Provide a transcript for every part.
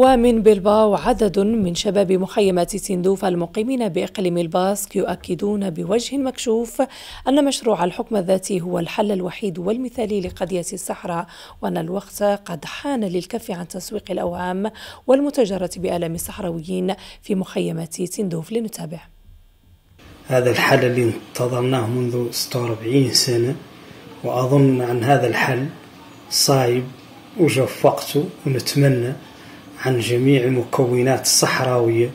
ومن بلباو عدد من شباب مخيمات سندوف المقيمين بإقليم الباسك يؤكدون بوجه مكشوف أن مشروع الحكم الذاتي هو الحل الوحيد والمثالي لقضية الصحراء وأن الوقت قد حان للكف عن تسويق الأوهام والمتجرة بألم الصحراويين في مخيمات سندوف لنتابع هذا الحل اللي انتظرناه منذ 46 سنة وأظن أن هذا الحل صعب وشفقته ونتمنى عن جميع المكونات الصحراوية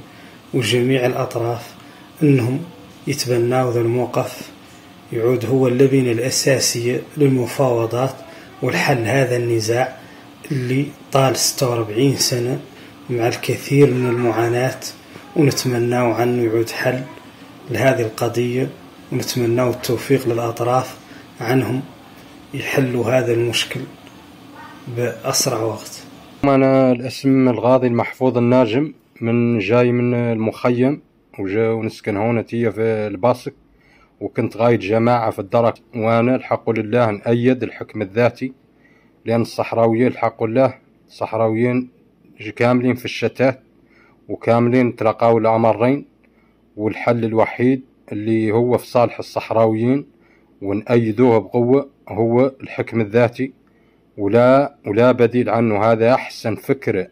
وجميع الأطراف أنهم يتبناو ذا الموقف يعود هو اللبنة الأساسية للمفاوضات والحل هذا النزاع اللي طال 46 سنة مع الكثير من المعاناة ونتمناو عنه يعود حل لهذه القضية ونتمناو التوفيق للأطراف عنهم يحلوا هذا المشكل بأسرع وقت أنا الاسم الغاضي المحفوظ الناجم من جاي من المخيم وجا ونسكن هون تيا في الباسك وكنت غايد جماعة في الدرك وأنا الحق لله نأيد الحكم الذاتي لأن الصحراويين الحق لله صحراويين كاملين في الشتات وكاملين تلقاو الأمرين والحل الوحيد اللي هو في صالح الصحراويين ونأيدوه بقوة هو الحكم الذاتي ولا ولا بديل عنه هذا احسن فكره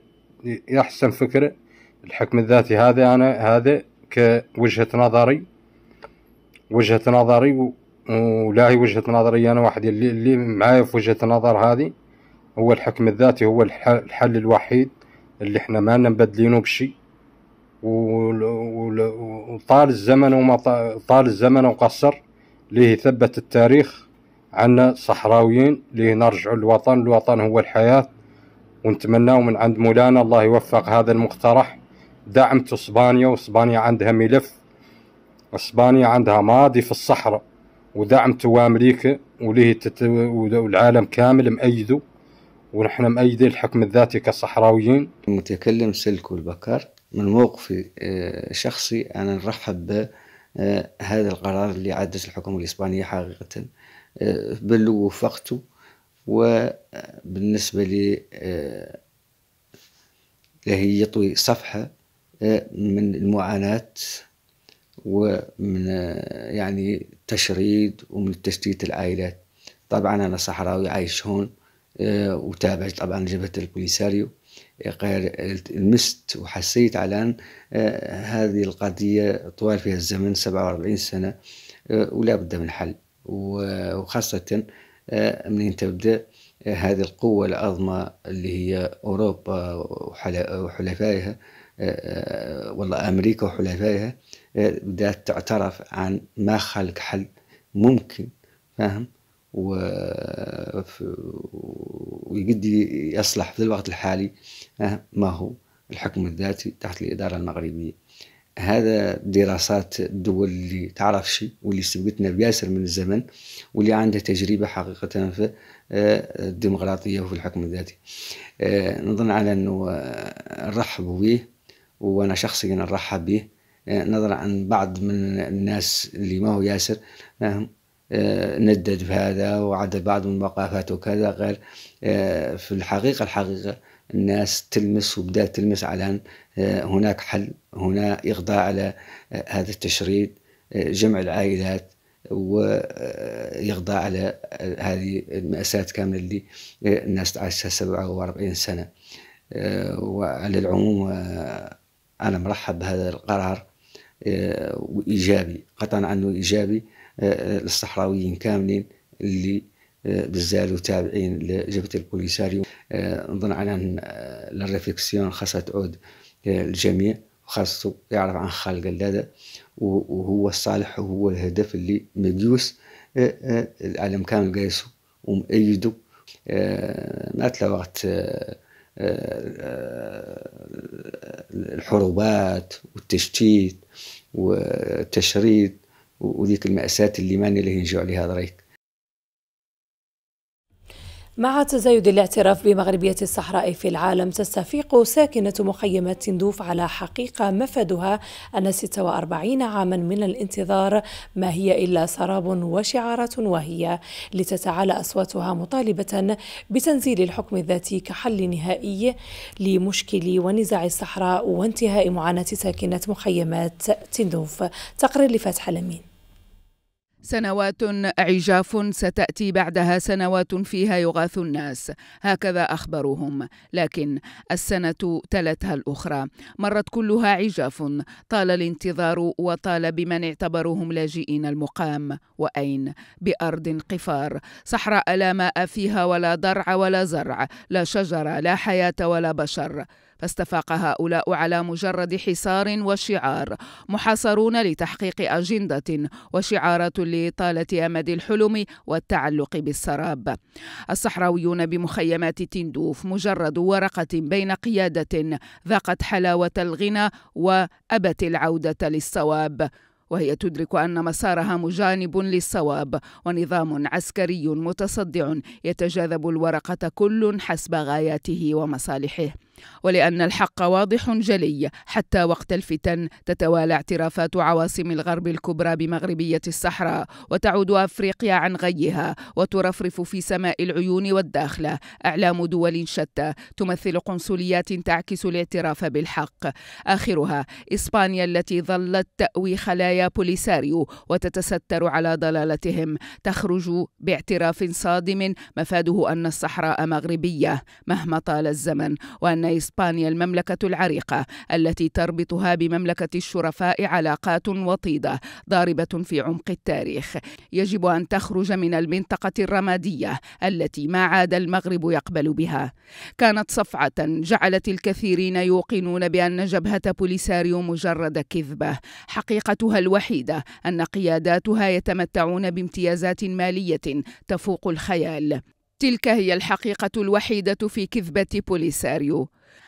احسن فكره الحكم الذاتي هذا انا هذا كوجهه نظري وجهه نظري ولا هي وجهه نظري انا واحد اللي, اللي معايا في وجهه النظر هذه هو الحكم الذاتي هو الحل الوحيد اللي احنا ما نبدلينه بشيء وطال الزمن وما طال الزمن وقصر ليه ثبت التاريخ عنا صحراويين ليه نرجعوا للوطن الوطن هو الحياة ونتمناو من عند مولانا الله يوفق هذا المقترح دعمة اسبانيا واسبانيا عندها ملف اسبانيا عندها ماضي في الصحراء ودعمته امريكا وليه تت... والعالم كامل مأيده ونحن مأيدين الحكم الذاتي كصحراويين المتكلم سلكو البكر من موقفي آه، شخصي أنا نرحب بهذا آه، القرار اللي عدت الحكومة الإسبانية حقيقة بل وفقته وبالنسبة لي آه، هي يطوي صفحة آه، من المعاناة ومن آه، يعني تشريد ومن تشتيت العائلات طبعا أنا صحراوي عايش هون وتابعت طبعا جبهة البوليساريو غير المست وحسيت على أن هذه القضية طوال فيها الزمن 47 سنة ولا بد من حل وخاصة آه، منين تبدأ آه، هذه القوة العظمى اللي هي أوروبا وحلفائها آه، والله أمريكا وحلفائها بدأت تعترف عن ما خلق حل ممكن فاهم ويقد يصلح في الوقت الحالي ما هو الحكم الذاتي تحت الإدارة المغربية هذا دراسات الدول اللي تعرف شيء واللي سبقتنا بياسر من الزمن واللي عندها تجربه حقيقه في آه، الديمقراطيه وفي الحكم الذاتي آه، نظن على انه آه، نرحب به وانا شخصيا نرحب به نظرا عن بعض من الناس اللي ما هو ياسر آه، ندد بهذا وعدد بعض المقافات وكذا غير آه، في الحقيقة الحقيقة الناس تلمس وبدأت تلمس على آه، هناك حل هنا إغضاء على هذا التشريد جمع العائلات ويغضى على هذه المأساة كاملة اللي الناس تعاشها 47 سنة وعلى العموم أنا مرحب بهذا القرار وإيجابي قطعا عنه إيجابي الصحراويين كاملين اللي آه، بزالوا تابعين لجبهة البوليساريو آه، نظن على أن الريفليكسيون آه، خاصها تعود للجميع وخاصه يعرف عن خالق قلادة وهو الصالح وهو الهدف اللي مديوس العالم كامل قايسه ومؤيده مات وقت الحروبات والتشتيت والتشريد وذيك المأساة ماني اللي ينجو عليها دريك مع تزايد الاعتراف بمغربية الصحراء في العالم تستفيق ساكنة مخيمة تندوف على حقيقة مفادها أن 46 عاما من الانتظار ما هي إلا سراب وشعارات واهية لتتعالى أصواتها مطالبة بتنزيل الحكم الذاتي كحل نهائي لمشكل ونزاع الصحراء وانتهاء معاناة ساكنة مخيمات تندوف تقرير لفتح لمين سنوات عجاف ستاتي بعدها سنوات فيها يغاث الناس هكذا اخبروهم لكن السنه تلتها الاخرى مرت كلها عجاف طال الانتظار وطال بمن اعتبروهم لاجئين المقام واين بارض قفار صحراء لا ماء فيها ولا ضرع ولا زرع لا شجره لا حياه ولا بشر فاستفاق هؤلاء على مجرد حصار وشعار محاصرون لتحقيق أجندة وشعارات لإطالة أمد الحلم والتعلق بالسراب الصحراويون بمخيمات تندوف مجرد ورقة بين قيادة ذاقت حلاوة الغنى وأبت العودة للصواب وهي تدرك أن مسارها مجانب للصواب ونظام عسكري متصدع يتجاذب الورقة كل حسب غاياته ومصالحه ولأن الحق واضح جلي حتى وقت الفتن تتوالى اعترافات عواصم الغرب الكبرى بمغربية الصحراء وتعود أفريقيا عن غيها وترفرف في سماء العيون والداخلة أعلام دول شتى تمثل قنصليات تعكس الاعتراف بالحق آخرها إسبانيا التي ظلت تأوي خلايا بوليساريو وتتستر على ضلالتهم تخرج باعتراف صادم مفاده أن الصحراء مغربية مهما طال الزمن وأن إسبانيا المملكة العريقة التي تربطها بمملكة الشرفاء علاقات وطيدة ضاربة في عمق التاريخ يجب أن تخرج من المنطقة الرمادية التي ما عاد المغرب يقبل بها كانت صفعة جعلت الكثيرين يوقنون بأن جبهة بوليساريو مجرد كذبة حقيقتها الوحيدة أن قياداتها يتمتعون بامتيازات مالية تفوق الخيال تلك هي الحقيقة الوحيدة في كذبة بوليساريو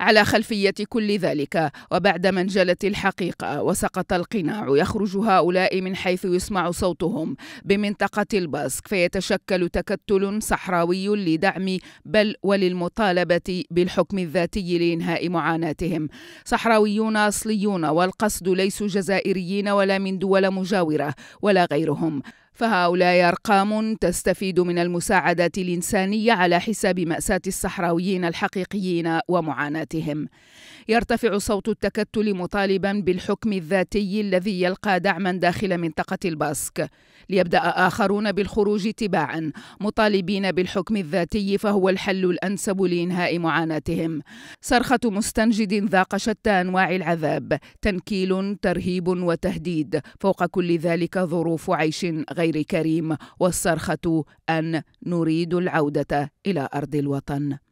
على خلفية كل ذلك وبعدما انجلت الحقيقة وسقط القناع يخرج هؤلاء من حيث يسمع صوتهم بمنطقة الباسك فيتشكل تكتل صحراوي لدعم بل وللمطالبة بالحكم الذاتي لإنهاء معاناتهم صحراويون أصليون والقصد ليسوا جزائريين ولا من دول مجاورة ولا غيرهم فهؤلاء أرقام تستفيد من المساعدات الإنسانية على حساب مأساة الصحراويين الحقيقيين ومعاناتهم حياتهم يرتفع صوت التكتل مطالبا بالحكم الذاتي الذي يلقى دعما داخل منطقة الباسك ليبدأ آخرون بالخروج تباعا مطالبين بالحكم الذاتي فهو الحل الأنسب لإنهاء معاناتهم صرخة مستنجد ذاق شتى أنواع العذاب تنكيل ترهيب وتهديد فوق كل ذلك ظروف عيش غير كريم والصرخة أن نريد العودة إلى أرض الوطن